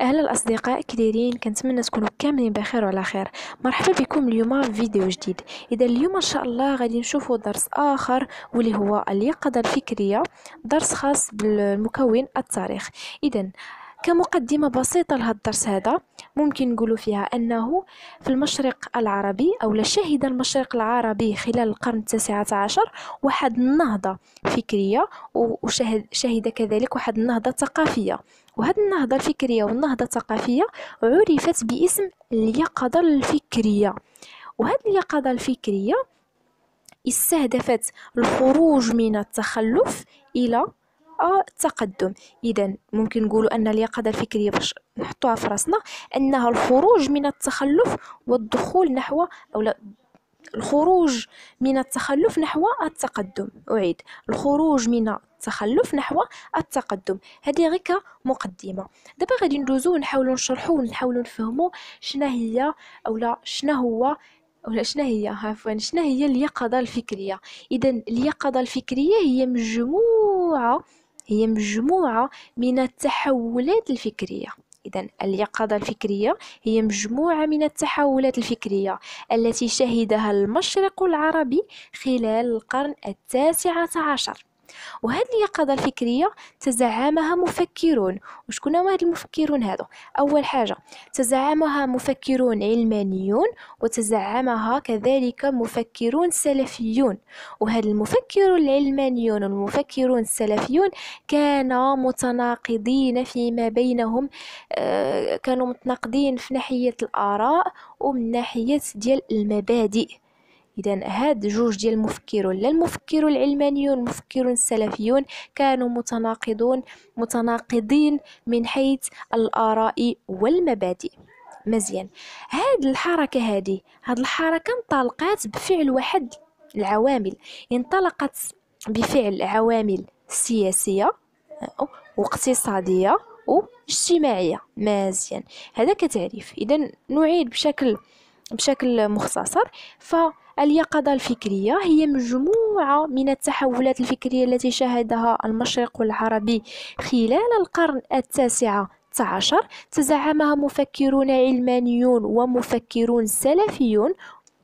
اهلا الاصدقاء كديرين كنتمنى تكونوا كاملين بخير وعلى خير مرحبا بكم اليوم في فيديو جديد اذا اليوم ان شاء الله غادي نشوفوا درس اخر واللي هو اليقظه الفكريه درس خاص بالمكون التاريخ اذا كمقدمة بسيطة لهذا الدرس هذا ممكن نقول فيها أنه في المشرق العربي أو شهد المشرق العربي خلال القرن التاسع عشر واحد النهضة فكرية وشهد شهد كذلك واحد النهضة ثقافية وهذه النهضة الفكرية والنهضة الثقافية عرفت باسم اليقظة الفكرية وهذه اليقظة الفكرية استهدفت الخروج من التخلف إلى التقدم اذا ممكن نقولوا ان اليقظه الفكريه باش نحطوها في راسنا انها الخروج من التخلف والدخول نحو او لا الخروج من التخلف نحو التقدم أعيد الخروج من التخلف نحو التقدم هذه غير كمقدمة دابا غادي ندوزو نحاولو نشرحو ونحاولو نفهمو شنا هي أولا شنا هو ولا شنا هي عفوا شنا هي اليقظة الفكرية إذا اليقظة الفكرية هي مجموعة هي مجموعة من التحولات الفكرية إذا اليقظة الفكرية هي مجموعة من التحولات الفكرية التي شهدها المشرق العربي خلال القرن التاسع عشر وهذه اليقظة الفكرية تزعمها مفكرون وشكون هما هاد المفكرون هادو أول حاجة تزعمها مفكرون علمانيون وتزعمها كذلك مفكرون سلفيون وهاد المفكرون العلمانيون والمفكرون السلفيون كانوا متناقضين فيما بينهم آه، كانوا متناقضين في ناحية الآراء ومن ناحية ديال المبادئ اذا هاد جوج ديال المفكرون لا المفكر العلمانيون المفكرون السلفيون كانوا متناقضون متناقضين من حيث الاراء والمبادئ مزيان هاد الحركه هادي هاد الحركه انطلقت بفعل واحد العوامل انطلقت بفعل عوامل سياسيه واقتصاديه واجتماعيه مزيان هذا كتعريف اذا نعيد بشكل بشكل مختصر ف اليقظة الفكرية هي مجموعة من التحولات الفكرية التي شهدها المشرق العربي خلال القرن التاسع عشر تزعمها مفكرون علمانيون ومفكرون سلفيون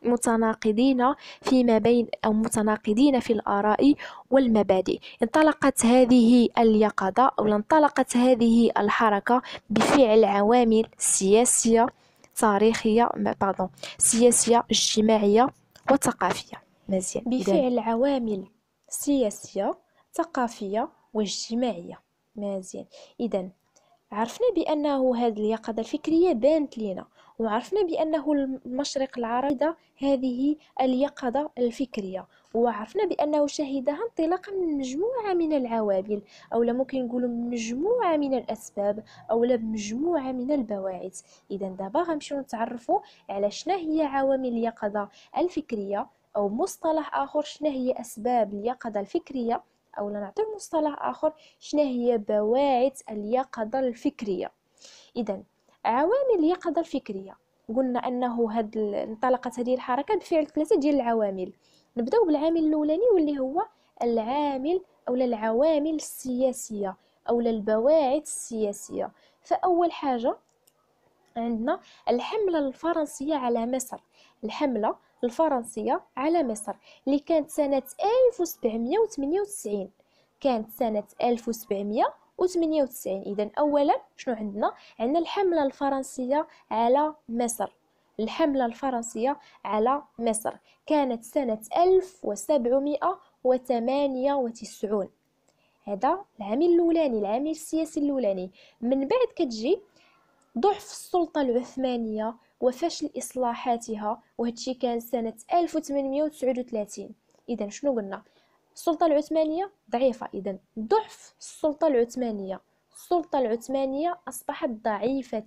متناقضين فيما بين أو متناقضين في الآراء والمبادئ انطلقت هذه اليقظة أو انطلقت هذه الحركة بفعل عوامل سياسية تاريخية سياسية اجتماعية وثقافية مزيان بفعل عوامل سياسية ثقافية واجتماعية مزيان إذا عرفنا بأنه هذه اليقظة الفكرية بانت لنا وعرفنا بأنه المشرق العربي هذه اليقظة الفكرية وعرفنا بأنه شهدها انطلاقا من مجموعة من العوامل أو ممكن نقولوا مجموعة من الأسباب أو مجموعة من البواعث إذا دابا غنمشيو نتعرفوا على شنو هي عوامل اليقظة الفكرية أو مصطلح آخر شنو هي أسباب اليقظة الفكرية أو نعطيو مصطلح آخر شنو هي بواعث اليقظة الفكرية إذا عوامل اليقظة الفكرية قلنا انه هاد انطلقت هذه الحركه بفعل ثلاثه ديال العوامل نبداو بالعامل الاولاني واللي هو العامل اولا العوامل السياسيه اولا البواعث السياسيه فاول حاجه عندنا الحمله الفرنسيه على مصر الحمله الفرنسيه على مصر اللي كانت سنه 1798 كانت سنه 1798 اذا اولا شنو عندنا عندنا الحمله الفرنسيه على مصر الحملة الفرنسية على مصر كانت سنة 1798 هذا العامل الأولاني العامل السياسي الأولاني من بعد كتجي ضعف السلطة العثمانية وفشل إصلاحاتها وهادشي كان سنة 1839 إذا شنو قلنا السلطة العثمانية ضعيفة إذا ضعف السلطة العثمانية السلطة العثمانية أصبحت ضعيفة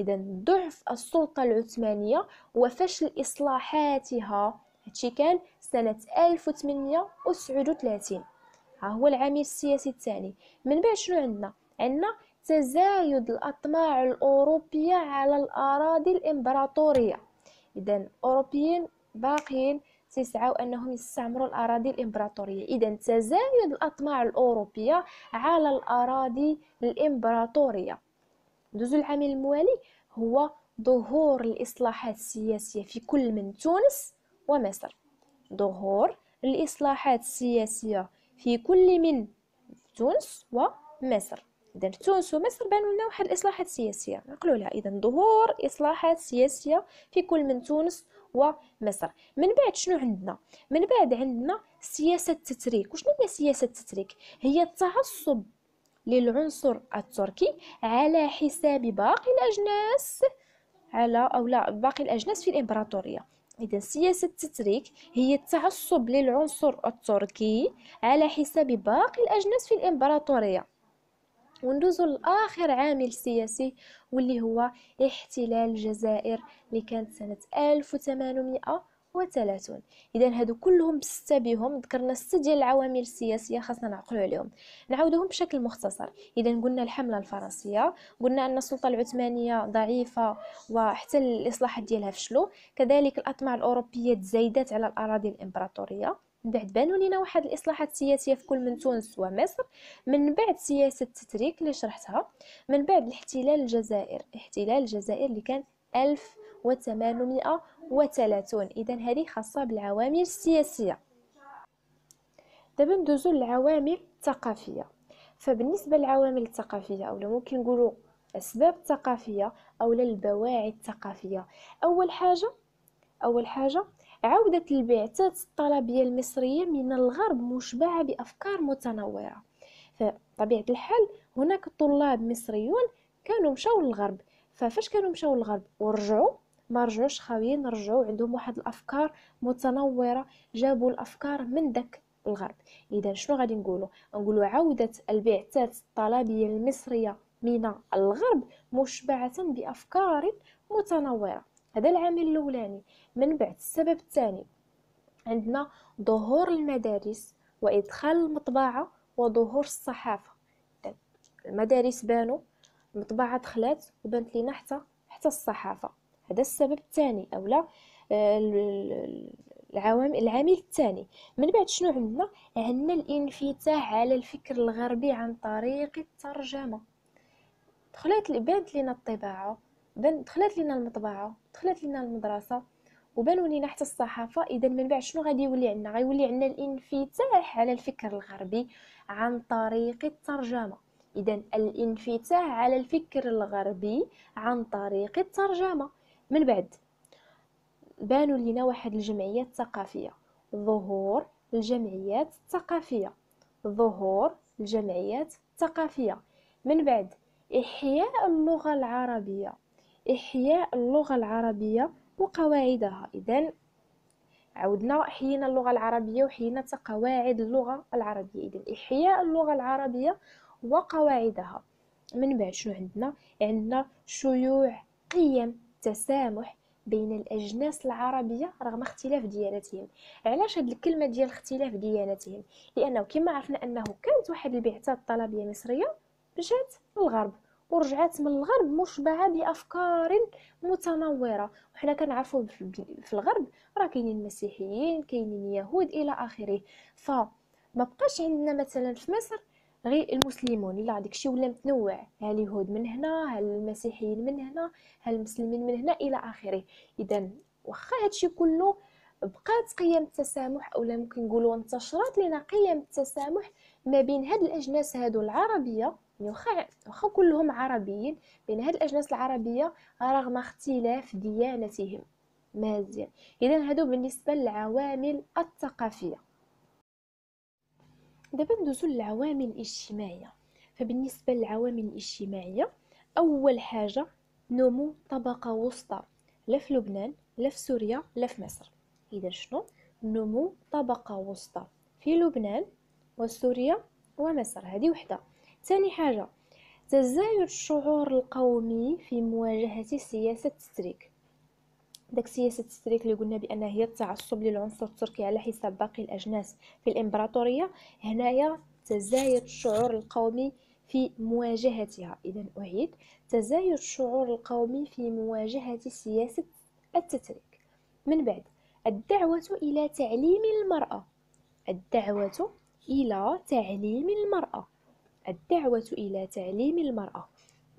اذا ضعف السلطه العثمانيه وفشل اصلاحاتها هادشي كان سنه 1839 ها هو العامل السياسي الثاني من بعد شنو عندنا عندنا تزايد الاطماع الاوروبيه على الاراضي الامبراطوريه اذا الاوروبيين باقيين تسعوا انهم يستعمروا الاراضي الامبراطوريه اذا تزايد الاطماع الاوروبيه على الاراضي الامبراطوريه ندوزو العامل الموالي هو ظهور الإصلاحات السياسية في كل من تونس ومصر ظهور الإصلاحات السياسية في كل من تونس ومصر اذا تونس ومصر بانوا لنا واحد الاصلاحات السياسيه نقولوا لها اذا ظهور اصلاحات سياسيه في كل من تونس ومصر من بعد شنو عندنا من بعد عندنا سياسه التتريك وشنو هي سياسه التتريك هي التعصب للعنصر التركي على حساب باقي الأجناس على أو لا باقي الأجناس في الإمبراطورية إذا سياسة التتريك هي التعصب للعنصر التركي على حساب باقي الأجناس في الإمبراطورية وندوزو لآخر عامل سياسي واللي هو احتلال الجزائر اللي كانت سنة 1800 وثلاثون اذا هادو كلهم بسته بهم ذكرنا سته ديال العوامل السياسيه خاصنا نعقلو عليهم نعاودوهم بشكل مختصر اذا قلنا الحمله الفرنسيه قلنا ان السلطه العثمانيه ضعيفه وحتى الاصلاحات ديالها فشلوا كذلك الاطماع الاوروبيه تزايدات على الاراضي الامبراطوريه من بعد بانوا لينا واحد الاصلاحات السياسيه في كل من تونس ومصر من بعد سياسه التتريك اللي شرحتها من بعد الاحتلال الجزائر احتلال الجزائر اللي كان 1000 1830 إذا هذه خاصة بالعوامل السياسية دابا ندوزو للعوامل الثقافية فبالنسبة للعوامل الثقافية أو ممكن نقولوا أسباب ثقافية اولا البواعث الثقافية أول حاجة أول حاجة عودة البعثات الطلبية المصرية من الغرب مشبعة بأفكار متنوعة فطبيعة الحال هناك طلاب مصريون كانوا مشاو للغرب ففاش كانوا مشاو للغرب ورجعوا ما رجعوش خاويين رجعوا عندهم واحد الافكار متنوره جابوا الافكار من داك الغرب اذا شنو غادي نقولوا نقولوا عوده البعثات الطلبيه المصريه من الغرب مشبعه بافكار متنوره هذا العامل الاولاني من بعد السبب الثاني عندنا ظهور المدارس وادخال المطبعه وظهور الصحافه المدارس بانوا المطبعه دخلات وبانت لينا حتى حتى الصحافه هذا السبب الثاني اولا آه، العوامل العامل الثاني من بعد شنو عندنا عندنا الانفتاح على الفكر الغربي عن طريق الترجمه دخلت بانت لينا الطباعه دخلت لينا المطبعه دخلت لينا المدرسه وبانوا لينا حتى الصحافه اذا من بعد شنو غادي يولي عندنا غيولي عندنا الانفتاح على الفكر الغربي عن طريق الترجمه اذا الانفتاح على الفكر الغربي عن طريق الترجمه من بعد بانوا لينا واحد الجمعيات الثقافية ظهور الجمعيات الثقافية ظهور الجمعيات الثقافية من بعد إحياء اللغة العربية إحياء اللغة العربية وقواعدها إذا عودنا حيينا اللغة العربية وحيينا قواعد اللغة العربية إذا إحياء اللغة العربية وقواعدها من بعد شنو عندنا عندنا شيوع قيم التسامح بين الاجناس العربيه رغم اختلاف دياناتهم علاش هاد الكلمه ديال اختلاف دياناتهم لانه كما عرفنا انه كانت واحد البعثه الطلبيه مصريه جات للغرب ورجعت من الغرب مشبعه بافكار متنوره وحنا كنعرفوا في الغرب راه كاينين مسيحيين كاينين يهود الى اخره فما بقاش عندنا مثلا في مصر غير المسلمون الا داكشي ولا متنوع ها اليهود من هنا ها المسيحيين من هنا ها المسلمين من هنا الى اخره اذا واخا هادشي كله بقات قيم التسامح لا ممكن نقولوا انتشرت لنا قيم التسامح ما بين هاد الاجناس هادو العربيه يعني واخا واخا كلهم عربيين بين هاد الاجناس العربيه رغم اختلاف ديانتهم مازال اذا هادو بالنسبه للعوامل الثقافيه دابا ندوزو للعوامل الاجتماعيه فبالنسبه للعوامل الاجتماعيه اول حاجه نمو طبقه وسطى لا في لبنان لا في سوريا لا في مصر اذا شنو نمو طبقه وسطى في لبنان وسوريا ومصر هذه وحده ثاني حاجه تزايد الشعور القومي في مواجهه سياسه التسريك داك سياسة ستريك اللي قلنا بأنها هي التعصب للعنصر التركي على حساب باقي الأجناس في الإمبراطورية هنايا تزايد الشعور القومي في مواجهتها إذا أعيد تزايد الشعور القومي في مواجهة سياسة التتريك من بعد الدعوة إلى تعليم المرأة الدعوة إلى تعليم المرأة الدعوة إلى تعليم المرأة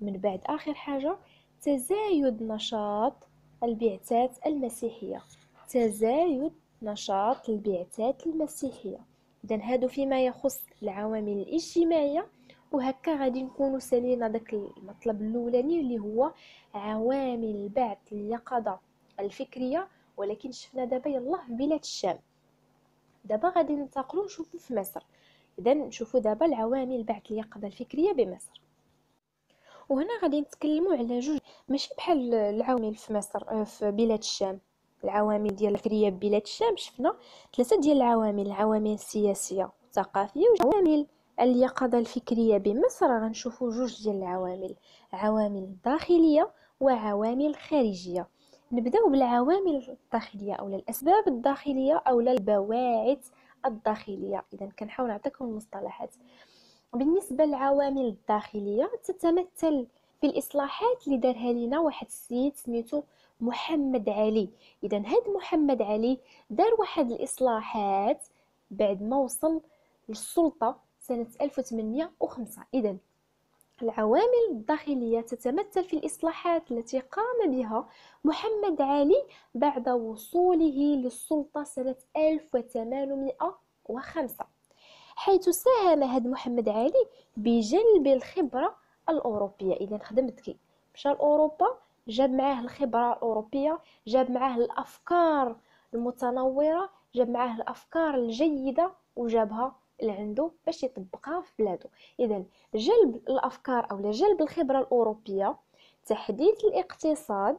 من بعد آخر حاجة تزايد نشاط البعثات المسيحية تزايد نشاط البعثات المسيحية إذا هادو فيما يخص العوامل الاجتماعية وهكا غادي نكونوا سالينا داك المطلب الاولاني اللي هو عوامل البعث اليقظه الفكريه ولكن شفنا دابا يلاه في بلاد الشام دابا غادي ننتقلوا نشوفوا في مصر اذا نشوفوا دابا العوامل البعث اليقظه الفكريه بمصر وهنا غادي نتكلموا على جوج ماشي بحال العوامل في مصر آه، في بلاد الشام العوامل ديال الفكريه بلاد الشام شفنا ثلاثه ديال العوامل العوامل السياسيه والثقافيه وعوامل اليقظه الفكريه بمصر غنشوفوا جوج ديال العوامل عوامل داخليه وعوامل خارجيه نبداو بالعوامل الداخليه او الاسباب الداخليه او البواعث الداخليه اذا كنحاول نعطيكم المصطلحات بالنسبه للعوامل الداخليه تتمثل في الاصلاحات اللي دارها لينا واحد السيد سميتو محمد علي اذا هاد محمد علي دار واحد الاصلاحات بعد ما وصل للسلطه سنه 1805 اذا العوامل الداخلية تتمثل في الإصلاحات التي قام بها محمد علي بعد وصوله للسلطة سنة 1805 حيث ساهم هاد محمد علي بجلب الخبرة الأوروبية إذا خدمت كي مشى لأوروبا جاب معاه الخبرة الأوروبية جاب معاه الأفكار المتنورة جاب معاه الأفكار الجيدة وجابها لعندو باش يطبقها في بلادو إذا جلب الأفكار أو جلب الخبرة الأوروبية تحديث الاقتصاد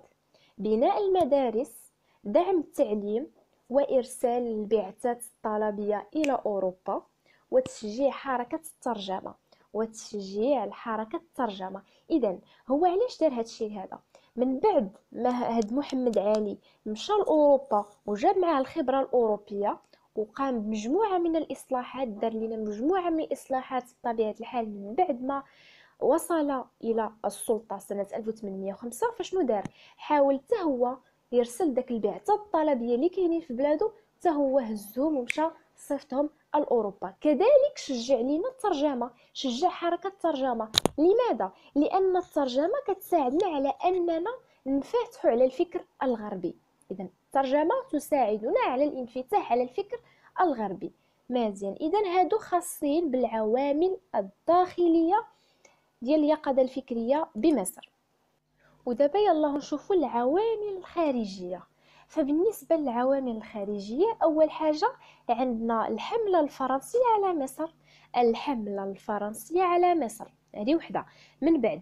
بناء المدارس دعم التعليم وإرسال البعثات الطلبية إلى أوروبا وتشجيع حركة الترجمة وتشجيع الحركة الترجمة إذا هو علاش دار هادشي هذا من بعد ما هاد محمد علي مشى لأوروبا وجاب معاه الخبرة الأوروبية وقام بمجموعة من الإصلاحات دار لنا مجموعة من الإصلاحات بطبيعة الحال من بعد ما وصل إلى السلطة سنة 1805 فشنو دار حاول هو يرسل داك البعثة الطلبية اللي كاينين في بلادو هو هزهم ومشى صيفطهم الأوروبا كذلك شجع لنا الترجمة شجع حركة الترجمة لماذا؟ لأن الترجمة كتساعدنا على أننا ننفتحوا على الفكر الغربي إذا الترجمة تساعدنا على الانفتاح على الفكر الغربي مزيان إذا هادو خاصين بالعوامل الداخلية ديال اليقظة الفكرية بمصر ودابا يلا نشوفوا العوامل الخارجية فبالنسبة للعوامل الخارجية أول حاجة عندنا الحملة الفرنسية على مصر الحملة الفرنسية على مصر هذه وحدة من بعد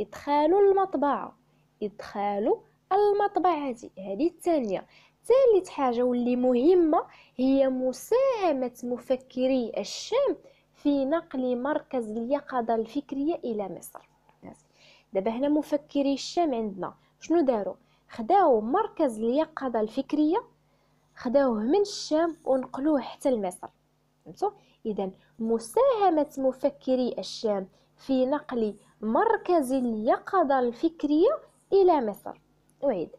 إدخال المطبعة إدخال المطبعة هذه الثانية ثالث حاجة واللي مهمة هي مساهمة مفكري الشام في نقل مركز اليقظة الفكرية إلى مصر دابا هنا مفكري الشام عندنا شنو داروا خداو مركز اليقظة الفكرية خداوه من الشام ونقلوه حتى لمصر فهمتوا اذا مساهمة مفكري الشام في نقل مركز اليقظة الفكرية الى مصر أعيد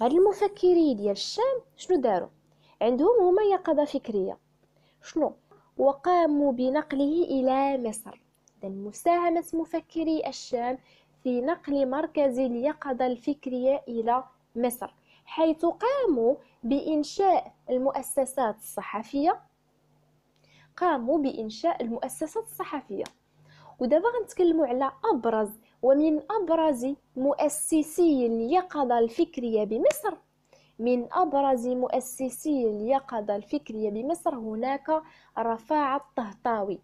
هاد المفكرين ديال الشام شنو داروا عندهم هما يقظة فكرية شنو وقاموا بنقله إلى مصر إذا مساهمة مفكري الشام في نقل مركز اليقظة الفكرية إلى مصر حيث قاموا بإنشاء المؤسسات الصحفية قاموا بإنشاء المؤسسات الصحفية ودابا غنتكلموا على أبرز ومن أبرز مؤسسي اليقظة الفكرية بمصر من أبرز مؤسسي اليقظة الفكرية بمصر هناك رفاعة الطهطاوي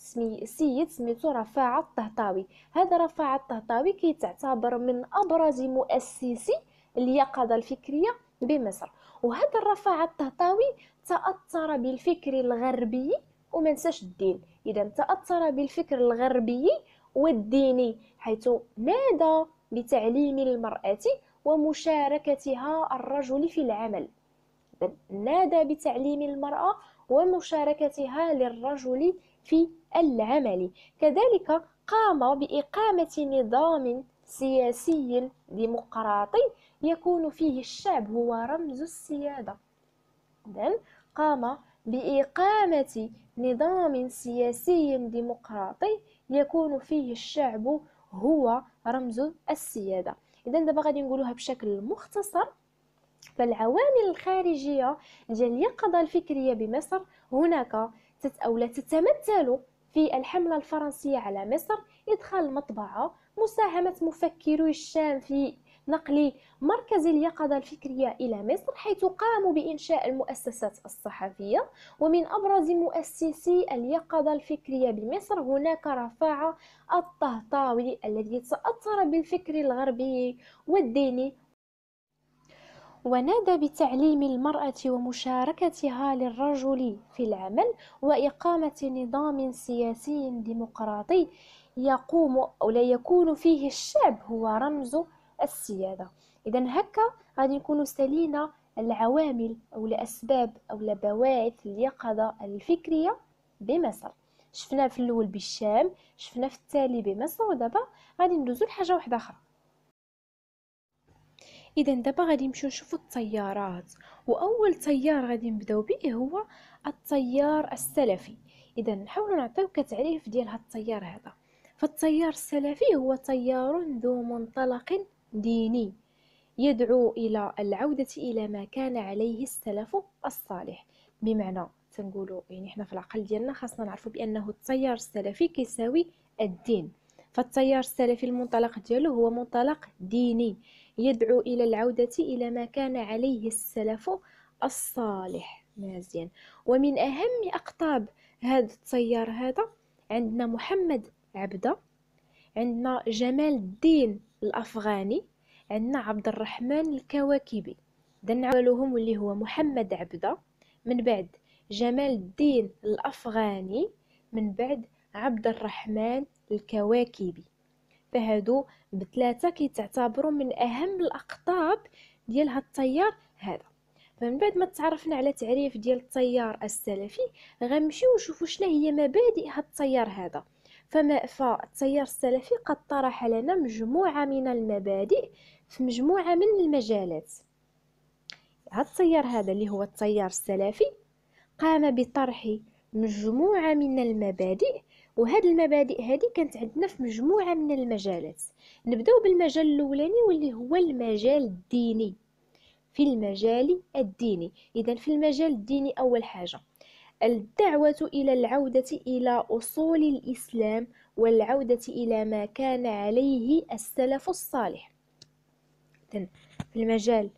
سمي سيد سميتو رفاعة الطهطاوي هذا رفاعة الطهطاوي كيتعتبر من أبرز مؤسسي اليقظة الفكرية بمصر وهذا الرفاعة الطهطاوي تأثر بالفكر الغربي وما نساش الدين إذا تأثر بالفكر الغربي والديني حيث نادى بتعليم المرأة ومشاركتها الرجل في العمل نادى بتعليم المرأة ومشاركتها للرجل في العملي كذلك قام بإقامة نظام سياسي ديمقراطي يكون فيه الشعب هو رمز السيادة إذن قام بإقامة نظام سياسي ديمقراطي يكون فيه الشعب هو رمز السيادة إذا دابا غادي نقولوها بشكل مختصر فالعوامل الخارجية ديال اليقظة الفكرية بمصر هناك تت أو لا تتمثل في الحملة الفرنسية على مصر إدخال المطبعة مساهمة مفكري الشام في نقل مركز اليقظة الفكرية إلى مصر حيث قاموا بإنشاء المؤسسات الصحفية ومن أبرز مؤسسي اليقظة الفكرية بمصر هناك رفاعة الطهطاوي الذي تأثر بالفكر الغربي والديني ونادى بتعليم المرأة ومشاركتها للرجل في العمل وإقامة نظام سياسي ديمقراطي يقوم أو لا يكون فيه الشعب هو رمز السيادة إذا هكا غادي نكونوا سلينا العوامل أو الأسباب أو البواعث اليقظة الفكرية بمصر شفنا في الأول بالشام شفنا في التالي بمصر ودابا غادي ندوزو لحاجة واحدة أخرى اذا دابا غادي نمشيو نشوفوا التيارات واول تيار غادي نبداو به هو التيار السلفي اذا نحاولوا نعطيو كتعريف ديال هذا التيار هذا فالتيار السلفي هو تيار ذو منطلق ديني يدعو الى العوده الى ما كان عليه السلف الصالح بمعنى تنقولوا يعني حنا في العقل ديالنا خاصنا نعرفوا بانه التيار السلفي كيساوي الدين فالتيار السلفي المنطلق ديالو هو منطلق ديني يدعو إلى العودة إلى ما كان عليه السلف الصالح مزيان ومن أهم أقطاب هذا التيار هذا عندنا محمد عبدة عندنا جمال الدين الأفغاني عندنا عبد الرحمن الكواكبي دنعولهم أولهم اللي هو محمد عبدة من بعد جمال الدين الأفغاني من بعد عبد الرحمن الكواكبي فهادو بثلاثه كيتعتبروا من اهم الاقطاب ديال هاد التيار هذا فمن بعد ما تعرفنا على تعريف ديال التيار السلفي غنمشيو نشوفوا شنو هي مبادئ هاد التيار هذا فما فالتيار السلفي قد طرح لنا مجموعه من المبادئ في مجموعه من المجالات هاد التيار هذا اللي هو التيار السلفي قام بطرح مجموعه من المبادئ وهاد المبادئ هذه كانت عندنا في مجموعه من المجالات نبداو بالمجال الاولاني واللي هو المجال الديني في المجال الديني اذا في المجال الديني اول حاجه الدعوة إلى العودة إلى أصول الإسلام والعودة إلى ما كان عليه السلف الصالح في المجال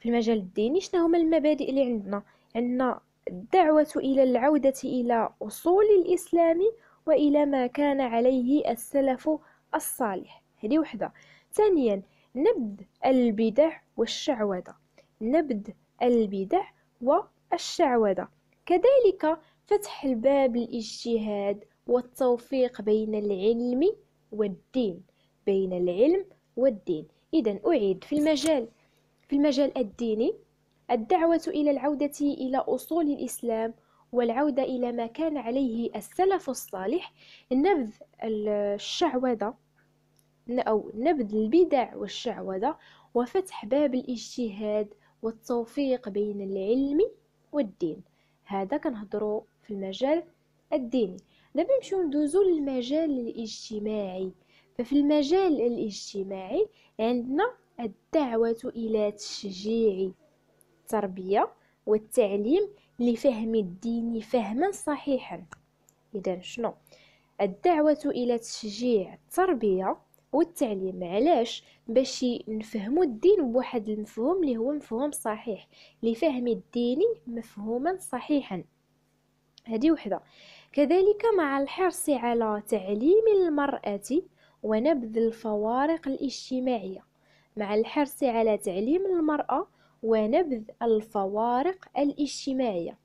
في المجال الديني شنو هما المبادئ اللي عندنا عندنا الدعوة إلى العودة إلى أصول الإسلام وإلى ما كان عليه السلف الصالح هذه وحدة ثانيا نبذ البدع والشعوذة نبذ البدع والشعوذة كذلك فتح الباب للاجتهاد والتوفيق بين العلم والدين بين العلم والدين إذا أعيد في المجال في المجال الديني الدعوة إلى العودة إلى أصول الإسلام والعودة إلى ما كان عليه السلف الصالح نبذ الشعوذة أو نبذ البدع والشعوذة وفتح باب الاجتهاد والتوفيق بين العلم والدين هذا كنهضرو في المجال الديني دابا نمشيو ندوزو للمجال الاجتماعي ففي المجال الاجتماعي عندنا الدعوة إلى تشجيع التربية والتعليم لفهم الدين فهما صحيحا إذا شنو الدعوة إلى تشجيع التربية والتعليم علاش باش نفهموا الدين بواحد المفهوم اللي هو مفهوم صحيح لفهم الدين مفهوما صحيحا هذه وحده كذلك مع الحرص على تعليم المرأة ونبذ الفوارق الاجتماعية مع الحرص على تعليم المرأة ونبذ الفوارق الاجتماعية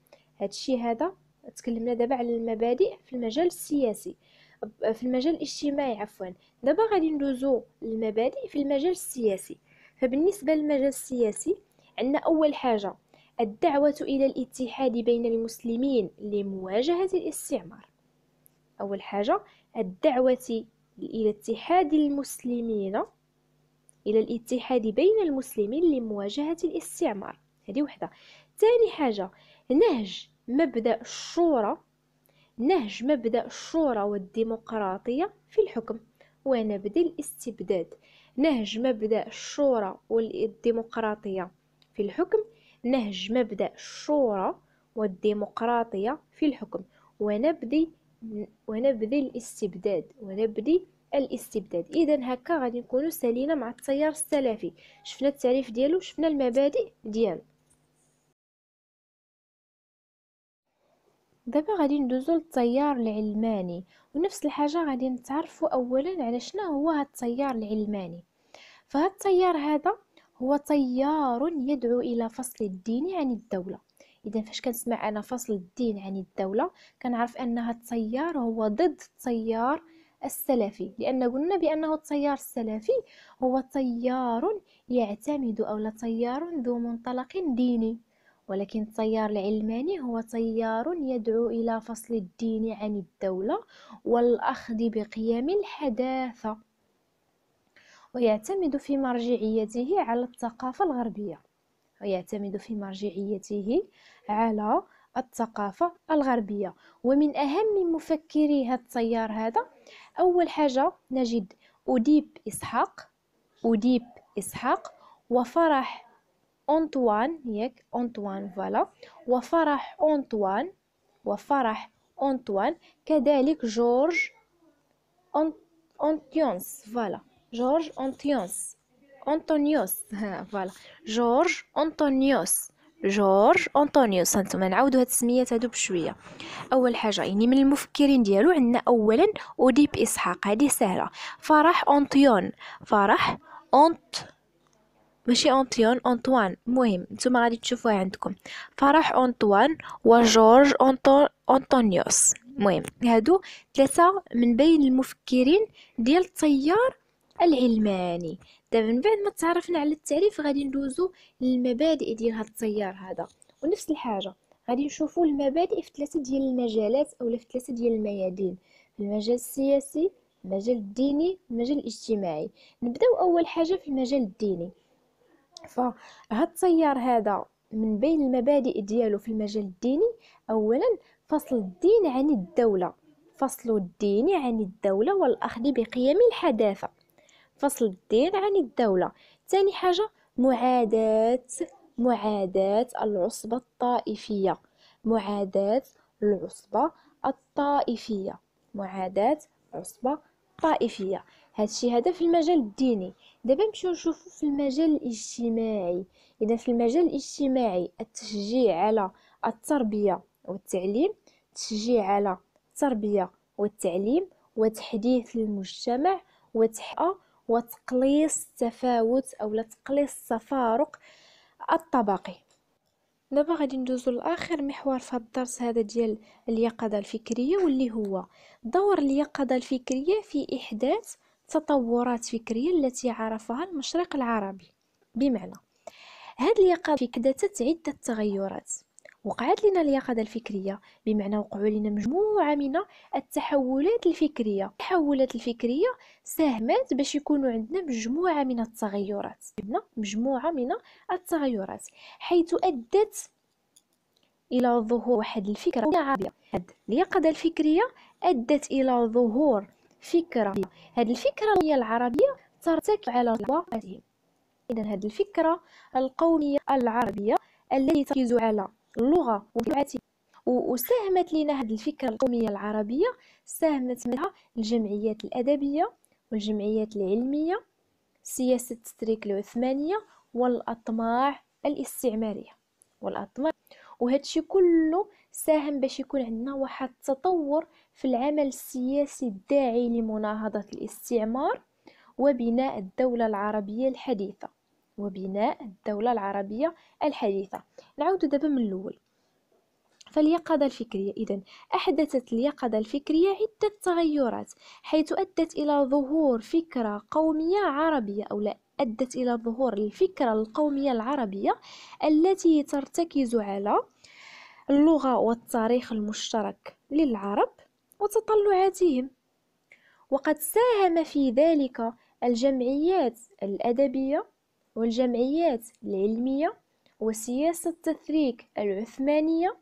هادشي هذا تكلمنا دابا على المبادئ في المجال السياسي في المجال الاجتماعي عفوا دابا غادي ندوزو للمبادئ في المجال السياسي فبالنسبة للمجال السياسي عندنا أول حاجة الدعوة إلى الاتحاد بين المسلمين لمواجهة الاستعمار أول حاجة الدعوة إلى اتحاد المسلمين إلى الاتحاد بين المسلمين لمواجهة الاستعمار هذه وحدة ثاني حاجة نهج مبدأ الشورى نهج مبدأ الشورى والديمقراطية في الحكم ونبدا الاستبداد نهج مبدأ الشورى والديمقراطية في الحكم نهج مبدأ الشورى والديمقراطية في الحكم ونبذ ونبذ الاستبداد ونبذ الاستبداد اذا هكا غادي نكونوا سالينا مع التيار السلفي شفنا التعريف ديالو شفنا المبادئ ديالو دابا غادي ندوزو للتيار العلماني ونفس الحاجه غادي نتعرفوا اولا على شنو هو هذا التيار العلماني فهاد التيار هذا هو تيار يدعو الى فصل الدين عن الدوله اذا فاش كنسمع انا فصل الدين عن الدوله كنعرف ان هذا التيار هو ضد التيار السلفي لأن قلنا بأنه التيار السلفي هو تيار يعتمد أو تيار ذو منطلق ديني ولكن التيار العلماني هو تيار يدعو إلى فصل الدين عن الدولة والأخذ بقيم الحداثة ويعتمد في مرجعيته على الثقافة الغربية ويعتمد في مرجعيته على الثقافة الغربية ومن أهم مفكري هذا التيار هذا أول حاجة نجد اوديب إسحاق اوديب إسحاق وفرح أنطوان ياك أنطوان فوالا وفرح أنطوان وفرح أنطوان كذلك جورج أنطيونس فوالا جورج أنطيونس أنطونيوس فوالا جورج أنطونيوس جورج أنطونيوس هانتوما نعاودو هاد السميات هادو بشويه اول حاجه يعني من المفكرين ديالو عندنا اولا اوديب اسحاق هذه سهله فرح اونطيون فرح اونط ماشي اونطيون انطوان مهم نتوما غادي تشوفوها عندكم فرح انطوان وجورج أنطو... أنطونيوس مهم هادو ثلاثه من بين المفكرين ديال التيار العلماني دابا من بعد ما تعرفنا على التعريف غادي ندوزو للمبادئ ديال هاد التيار هذا ونفس الحاجه غادي نشوفوا المبادئ في ثلاثه ديال المجالات اولا في ثلاثه ديال الميادين المجال السياسي المجال الديني المجال الاجتماعي نبداو اول حاجه في المجال الديني فهاد التيار هذا من بين المبادئ ديالو في المجال الديني اولا فصل الدين عن الدوله فصل الدين عن الدولة والأخذ بقيم الحداثة فصل الدين عن الدولة ثاني حاجة معاداة معاداة العصبة الطائفية معاداة العصبة الطائفية معاداة العصبة الطائفية هادشي هذا في المجال الديني دابا نمشيو نشوفو في المجال الاجتماعي اذا في المجال الاجتماعي التشجيع على التربية والتعليم التشجيع على التربية والتعليم وتحديث المجتمع وتحقيق وتقليص التفاوت او تقليص التفارق الطبقي دابا غادي ندوزو لاخر محور في الدرس هذا ديال اليقظه الفكريه واللي هو دور اليقظه الفكريه في احداث تطورات فكريه التي عرفها المشرق العربي بمعنى هذه اليقظه في عده تغيرات وقعت لنا اليقظة الفكرية بمعنى وقعوا لنا مجموعة من التحولات الفكرية التحولات الفكرية ساهمت باش يكونوا عندنا مجموعة من التغيرات مجموعة من التغيرات حيث أدت إلى ظهور واحد الفكرة عربية هاد اليقظة الفكرية أدت إلى ظهور فكرة هاد الفكرة هي العربية ترتكز على رواقتهم إذا هاد الفكرة القومية العربية التي تركز على اللغه وبعاتها وساهمت لنا هذه الفكره القوميه العربيه ساهمت منها الجمعيات الادبيه والجمعيات العلميه سياسه التستريك العثمانيه والاطماع الاستعماريه والاطماع وهادشي كله ساهم باش يكون عندنا واحد التطور في العمل السياسي الداعي لمناهضه الاستعمار وبناء الدوله العربيه الحديثه وبناء الدولة العربية الحديثة نعود دابا من الأول فاليقظة الفكرية إذا أحدثت اليقظة الفكرية عدة تغيرات حيث أدت إلى ظهور فكرة قومية عربية أو لا أدت إلى ظهور الفكرة القومية العربية التي ترتكز على اللغة والتاريخ المشترك للعرب وتطلعاتهم وقد ساهم في ذلك الجمعيات الأدبية والجمعيات العلمية وسياسة التثريك العثمانية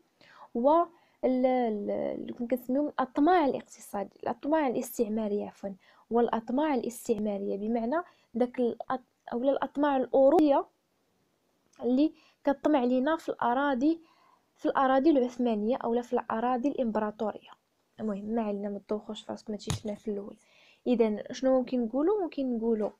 و الأطماع الاقتصادية الأطماع الاستعمارية عفوا والأطماع الاستعمارية بمعنى داك أولا الأطماع الأوروبية اللي كطمع لينا في الأراضي في الأراضي العثمانية أولا في الأراضي الإمبراطورية المهم ما علينا ما تدوخوش فراسكم ماشي شفنا في الأول إذا شنو ممكن نقولو ممكن نقولو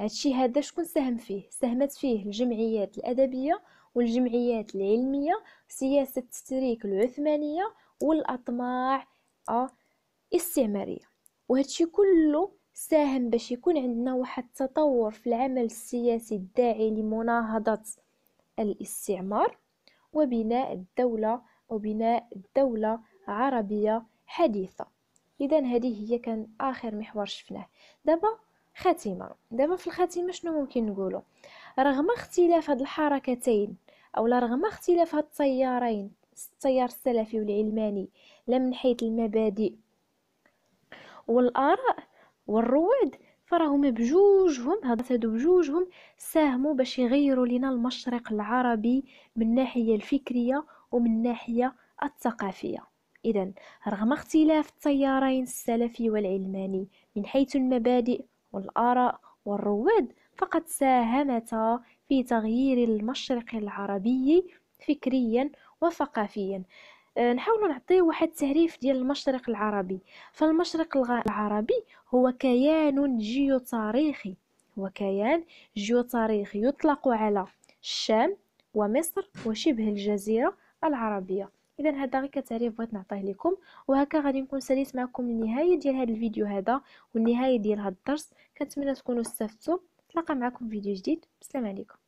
هادشي هذا شكون ساهم فيه ساهمت فيه الجمعيات الادبيه والجمعيات العلميه سياسه التستريك العثمانيه والاطماع آه، الاستعماريه وهادشي كله ساهم باش يكون عندنا واحد التطور في العمل السياسي الداعي لمناهضه الاستعمار وبناء الدوله وبناء الدوله عربيه حديثه اذا هذه هي كان اخر محور شفناه دابا خاتمه دابا في الخاتمه شنو ممكن نقوله رغم اختلاف هاد الحركتين او رغم اختلاف هاد التيارين التيار السلفي والعلماني لا من حيث المبادئ والاراء والرواد فراهم بجوجهم هادو بجوجهم ساهموا باش يغيروا لنا المشرق العربي من الناحيه الفكريه ومن الناحيه الثقافيه اذا رغم اختلاف التيارين السلفي والعلماني من حيث المبادئ والآراء والرواد فقد ساهمتا في تغيير المشرق العربي فكريا وثقافيا آه، نحاول نعطي واحد التعريف ديال المشرق العربي فالمشرق العربي هو كيان جيوتاريخي هو كيان جيوتاريخي يطلق على الشام ومصر وشبه الجزيرة العربية اذا هذا غير كتعريف بغيت نعطيه لكم وهكا غادي نكون ساليت معكم النهايه ديال هذا الفيديو هذا والنهايه ديال هذا الدرس كنتمنى تكونوا استفدتوا نتلاقى معكم فيديو جديد السلام عليكم